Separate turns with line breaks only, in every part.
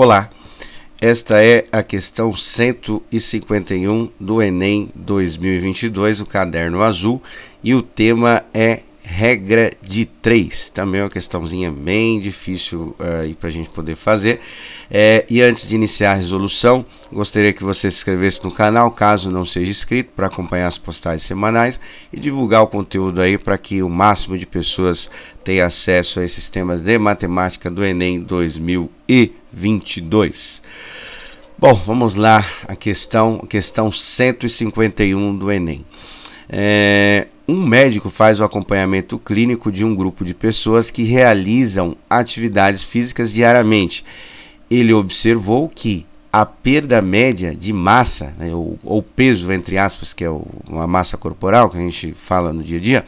Olá, esta é a questão 151 do Enem 2022, o caderno azul, e o tema é regra de três. Também é uma questãozinha bem difícil uh, eh, para a gente poder fazer. É, e antes de iniciar a resolução, gostaria que você se inscrevesse no canal, caso não seja inscrito, para acompanhar as postagens semanais e divulgar o conteúdo aí para que o máximo de pessoas tenha acesso a esses temas de matemática do Enem 2022. Bom, vamos lá a questão, questão 151 do Enem. É, um médico faz o acompanhamento clínico de um grupo de pessoas que realizam atividades físicas diariamente. Ele observou que a perda média de massa, né, ou, ou, peso, entre aspas, que é o, uma massa corporal que a gente fala no dia a dia,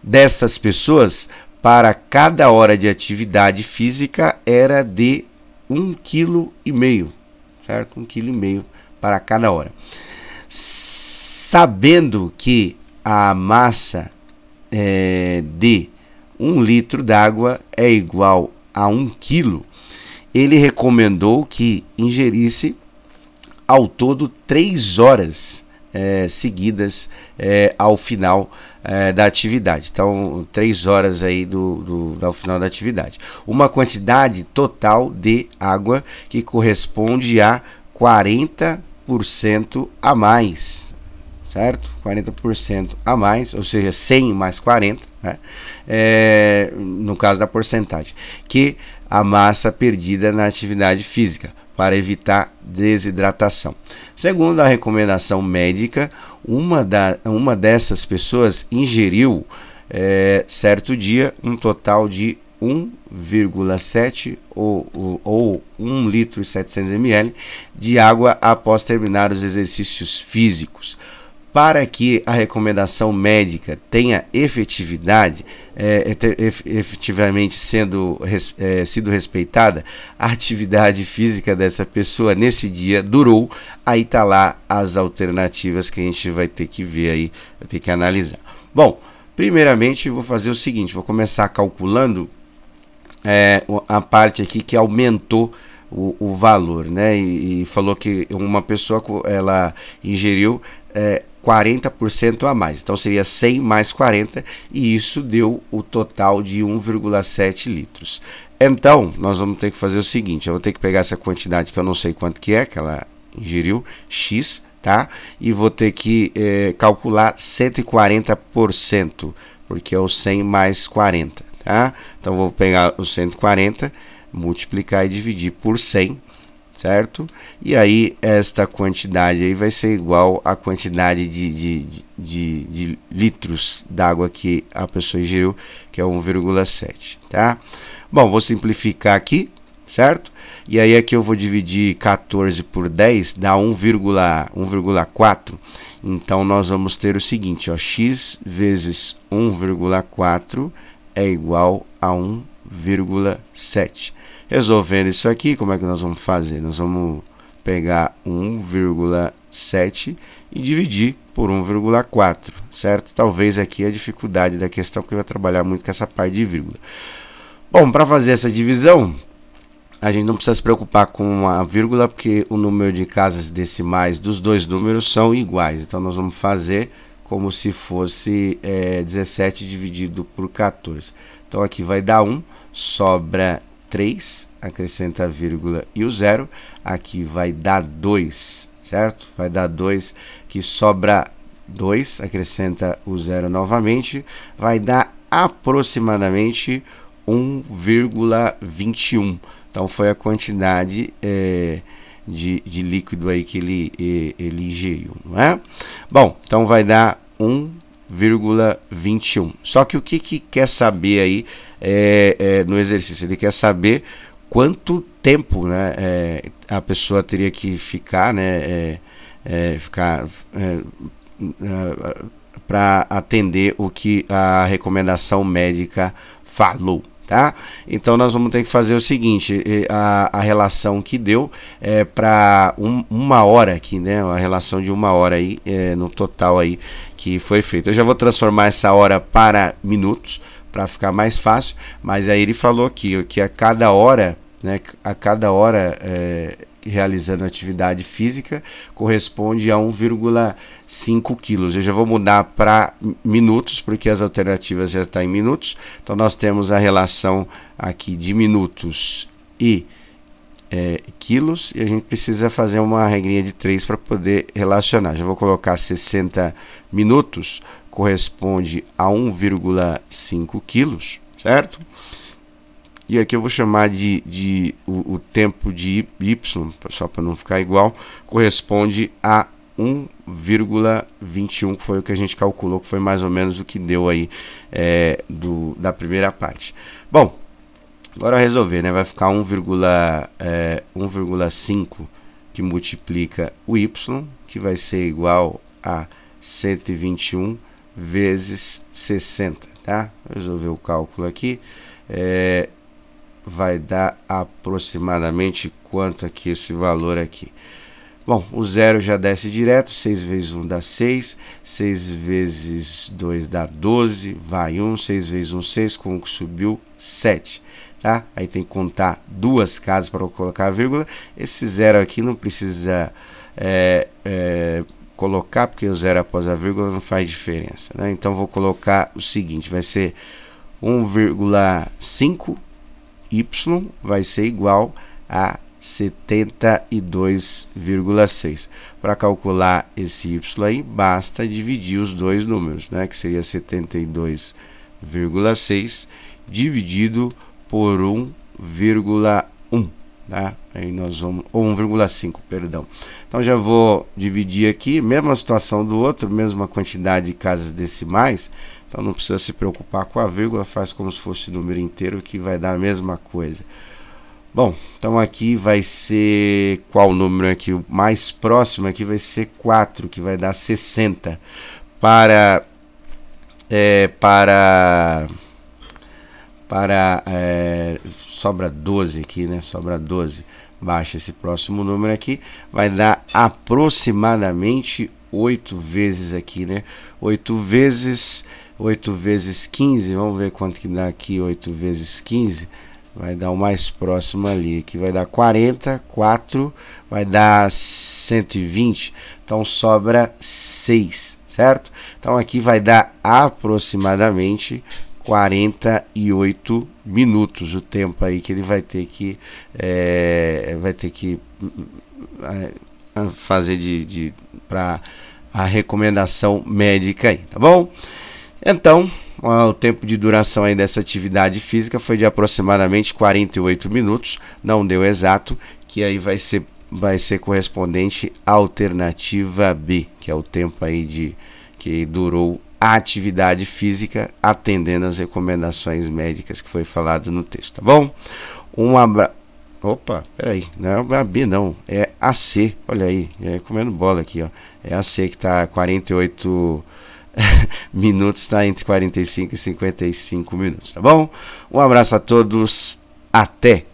dessas pessoas para cada hora de atividade física era de 1,5 kg, certo? 1,5 kg para cada hora. Sabendo que a massa é, de um litro d'água é igual a um quilo, ele recomendou que ingerisse ao todo três horas é, seguidas é, ao final é, da atividade. Então, três horas aí do, do, ao final da atividade. Uma quantidade total de água que corresponde a 40% a mais certo? 40% a mais, ou seja, 100 mais 40, né? é, no caso da porcentagem, que a massa perdida na atividade física, para evitar desidratação. Segundo a recomendação médica, uma, da, uma dessas pessoas ingeriu é, certo dia um total de 1,7 ou, ou, ou 1 litro e 700 ml de água após terminar os exercícios físicos para que a recomendação médica tenha efetividade, é, é, é efetivamente sendo é, sido respeitada, a atividade física dessa pessoa nesse dia durou, aí tá lá as alternativas que a gente vai ter que ver aí, vai ter que analisar. Bom, primeiramente vou fazer o seguinte, vou começar calculando é, a parte aqui que aumentou o, o valor, né? E, e, falou que uma pessoa ela ingeriu é, 40% a mais. Então seria 100 mais 40 e isso deu o total de 1,7 litros. Então, nós vamos ter que fazer o seguinte, eu vou ter que pegar essa quantidade que eu não sei quanto que é, que ela ingeriu, X, tá? E vou ter que é, calcular 140%, porque é o 100 mais 40, tá? Então, vou pegar o 140, multiplicar e dividir por 100, certo? E aí esta quantidade aí vai ser igual à quantidade de, de, de, de litros d'água que a pessoa ingeriu, que é 1,7, tá? Bom, vou simplificar aqui, certo? E aí aqui eu vou dividir 14 por 10, dá 1,4. Então nós vamos ter o seguinte, ó, x vezes 1,4 é igual a 1,7. Resolvendo isso aqui, como é que nós vamos fazer? Nós vamos pegar 1,7 e dividir por 1,4, certo? Talvez aqui a dificuldade da questão, que eu trabalhar muito com essa parte de vírgula. Bom, para fazer essa divisão, a gente não precisa se preocupar com a vírgula, porque o número de casas decimais dos dois números são iguais. Então, nós vamos fazer como se fosse é, eh, 17 dividido por 14. Então, aqui vai dar 1, sobra 3, acrescenta a vírgula e o zero, aqui vai dar 2, certo? Vai dar 2, que sobra 2, acrescenta o zero novamente, vai dar aproximadamente 1,21. Então foi a quantidade é, de, de líquido aí que ele, eh, ele ingeriu, não é? Bom, então vai dar 1 0,21. Só que o que, que quer saber aí é, é, no exercício? Ele quer saber quanto tempo né, é, a pessoa teria que ficar, né, é, é, ficar é, para atender o que a recomendação médica falou tá? Então nós vamos ter que fazer o seguinte, a, a relação que deu é para um, uma hora aqui, né? A relação de uma hora aí é, no total aí que foi feito. Eu já vou transformar essa hora para minutos para ficar mais fácil, mas aí ele falou aqui que a cada hora, né? A cada hora é, realizando atividade física corresponde a 1,5 quilos. Eu já vou mudar para minutos, porque as alternativas já estão tá em minutos. Então, nós temos a relação aqui de minutos e é, quilos, e a gente precisa fazer uma regrinha de 3 para poder relacionar. Já vou colocar 60 minutos, corresponde a 1,5 quilos, certo? e aqui eu vou chamar de, de o, o tempo de y, só para não ficar igual, corresponde a 1,21, que foi o que a gente calculou, que foi mais ou menos o que deu aí é, do, da primeira parte. Bom, agora resolver, né? Vai ficar 1,5 é, que multiplica o y, que vai ser igual a 121 vezes 60, tá? Resolver o cálculo aqui. É, vai dar aproximadamente quanto aqui esse valor aqui. Bom, o zero já desce direto, 6 vezes 1 dá 6, 6 vezes 2 dá 12, vai 1, 6 vezes 1, 6, como que subiu, 7. Tá? Aí tem que contar duas casas para colocar a vírgula. Esse zero aqui não precisa é, é, colocar, porque o zero após a vírgula não faz diferença. Né? Então vou colocar o seguinte, vai ser 1,5 y vai ser igual a 72,6. Para calcular esse y aí, basta dividir os dois números, né, que seria 72,6 dividido por 1,1, tá? Aí nós vamos ou 1,5, perdão. Então já vou dividir aqui, mesma situação do outro, mesma quantidade de casas decimais, então não precisa se preocupar com a vírgula, faz como se fosse número inteiro que vai dar a mesma coisa. Bom, então aqui vai ser qual número aqui? O mais próximo aqui vai ser 4, que vai dar 60. Para é, para para é, sobra 12 aqui, né? Sobra 12. Baixa esse próximo número aqui, vai dar aproximadamente 8 vezes aqui, né? 8 vezes 8 vezes 15, vamos ver quanto que dá aqui 8 vezes 15. Vai dar o mais próximo ali, que vai dar 40, 4, vai dar 120, então sobra 6, certo? Então aqui vai dar aproximadamente 48 minutos o tempo aí que ele vai ter que é, vai ter que eh, fazer de, de para a recomendação médica aí, tá bom? Então, o tempo de duração aí dessa atividade física foi de aproximadamente 48 minutos, não deu exato, que aí vai ser, vai ser correspondente à alternativa B, que é o tempo aí de que durou a atividade física atendendo às recomendações médicas que foi falado no texto, tá bom? Um abraço. Opa, peraí, não é a B não, é a C, olha aí, é comendo bola aqui, ó. É a C que está 48 minutos, está entre 45 e 55 minutos, tá bom? Um abraço a todos, até!